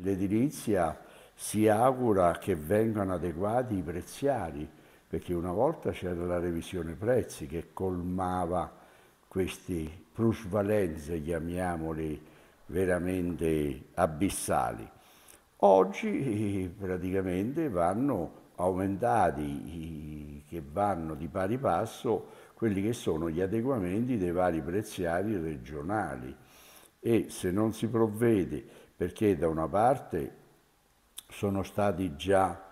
L'edilizia si augura che vengano adeguati i preziari, perché una volta c'era la revisione prezzi che colmava queste plusvalenze, chiamiamole veramente abissali. Oggi praticamente vanno aumentati, che vanno di pari passo, quelli che sono gli adeguamenti dei vari preziari regionali e se non si provvede perché da una parte sono stati già,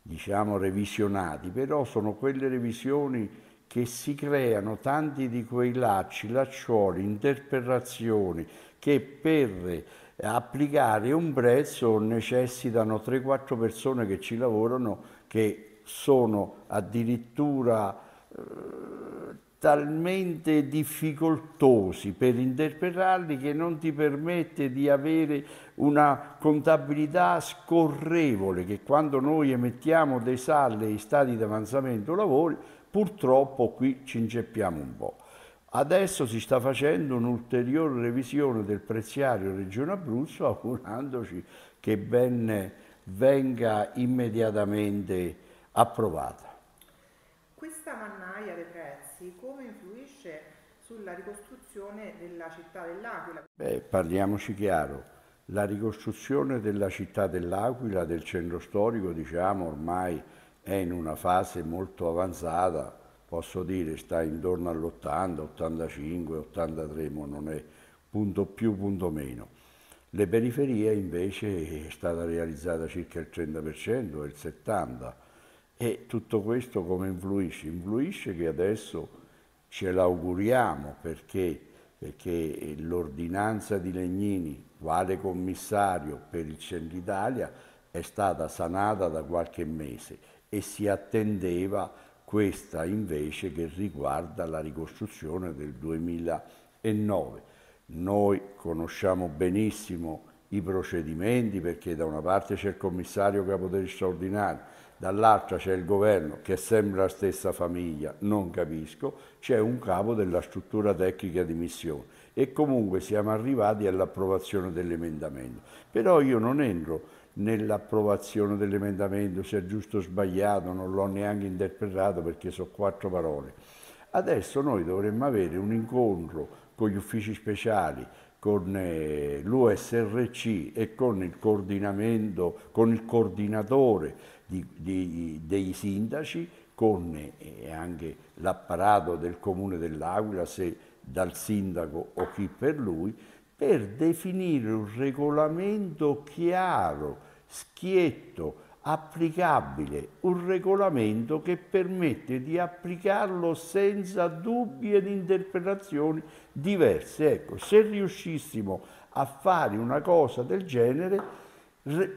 diciamo, revisionati, però sono quelle revisioni che si creano tanti di quei lacci, lacciuoli, interpretazioni che per eh, applicare un prezzo necessitano 3-4 persone che ci lavorano che sono addirittura eh, talmente difficoltosi per interpretarli che non ti permette di avere una contabilità scorrevole che quando noi emettiamo dei saldi in stati di avanzamento lavori purtroppo qui ci inceppiamo un po'. Adesso si sta facendo un'ulteriore revisione del preziario Regione Abruzzo augurandoci che ben venga immediatamente approvata. Questa mannaia, le prete, Messi, come influisce sulla ricostruzione della città dell'Aquila? Beh, parliamoci chiaro, la ricostruzione della città dell'Aquila, del centro storico, diciamo ormai è in una fase molto avanzata, posso dire sta intorno all'80, 85, 83, ma non è punto più, punto meno. Le periferie invece è stata realizzata circa il 30% e il 70%, e tutto questo come influisce? Influisce che adesso ce l'auguriamo perché, perché eh, l'ordinanza di Legnini, quale commissario per il Centro Italia, è stata sanata da qualche mese e si attendeva questa invece che riguarda la ricostruzione del 2009. Noi conosciamo benissimo i procedimenti perché da una parte c'è il commissario che ha poteri straordinari, dall'altra c'è il governo che sembra la stessa famiglia, non capisco, c'è un capo della struttura tecnica di missione e comunque siamo arrivati all'approvazione dell'emendamento. Però io non entro nell'approvazione dell'emendamento, se è giusto o sbagliato, non l'ho neanche interpretato perché sono quattro parole. Adesso noi dovremmo avere un incontro con gli uffici speciali, con eh, l'USRC e con il, coordinamento, con il coordinatore di, di, dei sindaci con eh, anche l'apparato del comune dell'Aquila, se dal sindaco o chi per lui, per definire un regolamento chiaro, schietto, applicabile, un regolamento che permette di applicarlo senza dubbi ed interpretazioni diverse. Ecco, se riuscissimo a fare una cosa del genere,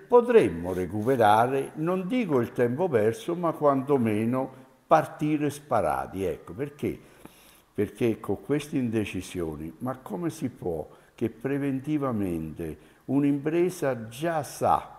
potremmo recuperare, non dico il tempo perso, ma quantomeno partire sparati. Ecco, perché? Perché con queste indecisioni, ma come si può che preventivamente un'impresa già sa,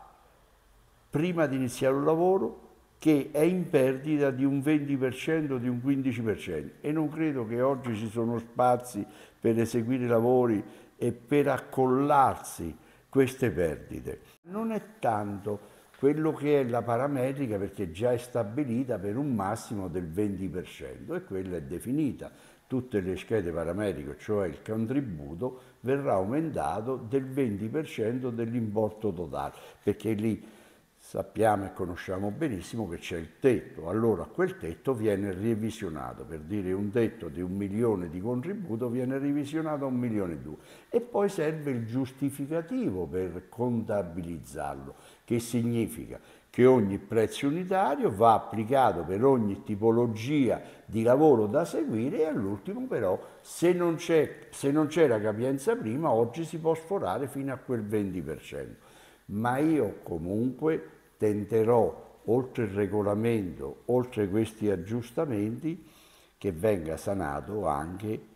prima di iniziare un lavoro, che è in perdita di un 20%, di un 15% e non credo che oggi ci sono spazi per eseguire lavori e per accollarsi queste perdite. Non è tanto quello che è la parametrica perché già è stabilita per un massimo del 20% e quella è definita. Tutte le schede parametriche, cioè il contributo, verrà aumentato del 20% dell'importo totale, perché lì sappiamo e conosciamo benissimo che c'è il tetto, allora quel tetto viene revisionato, per dire un tetto di un milione di contributo viene revisionato a un milione e due e poi serve il giustificativo per contabilizzarlo, che significa che ogni prezzo unitario va applicato per ogni tipologia di lavoro da seguire e all'ultimo però se non, c'è, se non c'era capienza prima oggi si può sforare fino a quel 20%. Ma io comunque tenterò, oltre il regolamento, oltre questi aggiustamenti, che venga sanato anche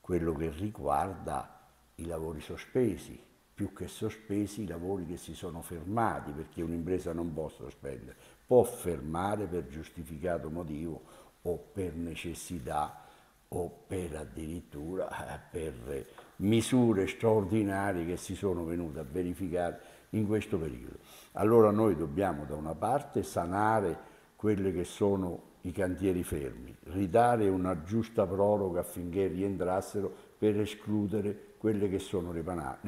quello che riguarda i lavori sospesi, più che sospesi i lavori che si sono fermati, perché un'impresa non può sospendere, può fermare per giustificato motivo o per necessità o per addirittura eh, per misure straordinarie che si sono venute a verificare in questo periodo. Allora noi dobbiamo da una parte sanare quelli che sono i cantieri fermi, ridare una giusta proroga affinché rientrassero per escludere quelle che sono le,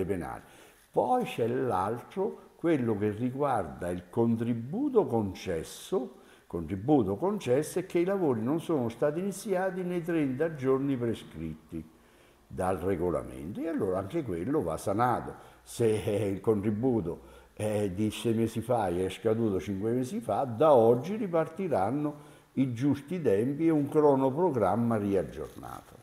penali. Poi c'è l'altro, quello che riguarda il contributo concesso contributo concesso è che i lavori non sono stati iniziati nei 30 giorni prescritti dal regolamento e allora anche quello va sanato. Se il contributo è di sei mesi fa e è scaduto cinque mesi fa, da oggi ripartiranno i giusti tempi e un cronoprogramma riaggiornato.